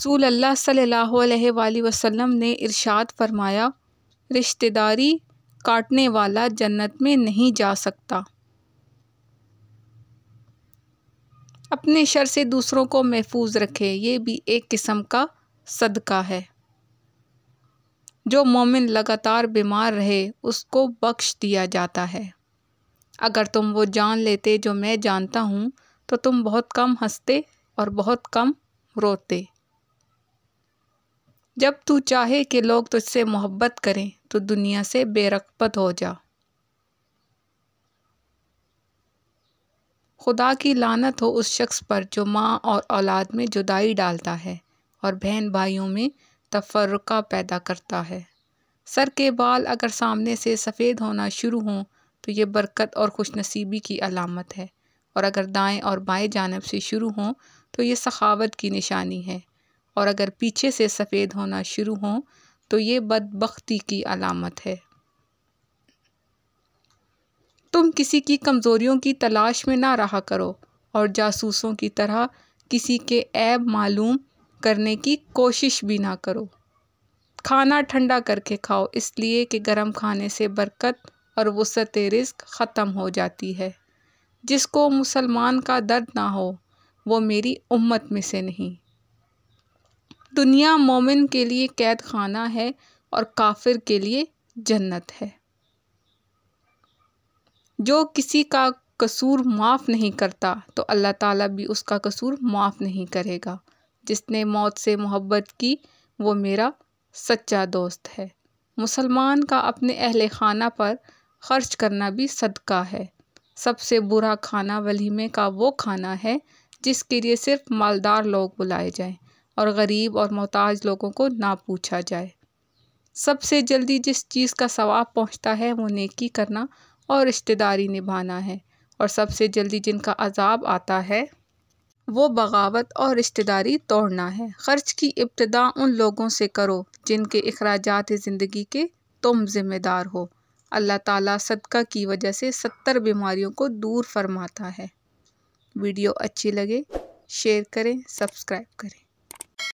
रसूल अल्लाह सल्लल्लाहु अलैहि वसल्लम ने इरशाद फरमाया रिश्तेदारी काटने वाला जन्नत में नहीं जा सकता अपने शर से दूसरों को महफूज रखे ये भी एक किस्म का सदका है जो मोमिन लगातार बीमार रहे उसको बख्श दिया जाता है अगर तुम वो जान लेते जो मैं जानता हूँ तो तुम बहुत कम हंसते और बहुत कम रोते जब तू चाहे कि लोग तुझसे मोहब्बत करें तो दुनिया से बेरकबत हो जा खुदा की लानत हो उस शख्स पर जो माँ और औलाद में जुदाई डालता है और बहन भाइयों में तफरका पैदा करता है सर के बाल अगर सामने से सफ़ेद होना शुरू हों तो ये बरकत और खुशनसीबी की अलामत है और अगर दाएं और बाएं जानब से शुरू हों तो ये सखावत की निशानी है और अगर पीछे से सफ़ेद होना शुरू हो तो ये बदबख्ती की अलामत है तुम किसी की कमज़ोरियों की तलाश में ना रहा करो और जासूसों की तरह किसी के ऐब मालूम करने की कोशिश भी ना करो खाना ठंडा करके खाओ इसलिए कि गर्म खाने से बरकत और वसत रिस्क ख़त्म हो जाती है जिसको मुसलमान का दर्द ना हो वो मेरी उम्मत में से नहीं दुनिया मोमिन के लिए कैद खाना है और काफिर के लिए जन्नत है जो किसी का कसूर माफ़ नहीं करता तो अल्लाह ताला भी उसका कसूर माफ़ नहीं करेगा जिसने मौत से मोहब्बत की वो मेरा सच्चा दोस्त है मुसलमान का अपने अहल खाना पर खर्च करना भी सदका है सबसे बुरा खाना वलीमे का वो खाना है जिसके लिए सिर्फ मालदार लोग बुलाए जाएं और गरीब और मोहताज लोगों को ना पूछा जाए सबसे जल्दी जिस चीज़ का सवाब पहुँचता है वो नेकी करना और रिश्तेदारी निभाना है और सबसे जल्दी जिनका अजाब आता है वो बगावत और रिश्तेदारी तोड़ना है खर्च की इब्तदा उन लोगों से करो जिनके अखराजात ज़िंदगी के तुम जिम्मेदार हो अल्लाह ताला सदका की वजह से सत्तर बीमारियों को दूर फरमाता है वीडियो अच्छी लगे शेयर करें सब्सक्राइब करें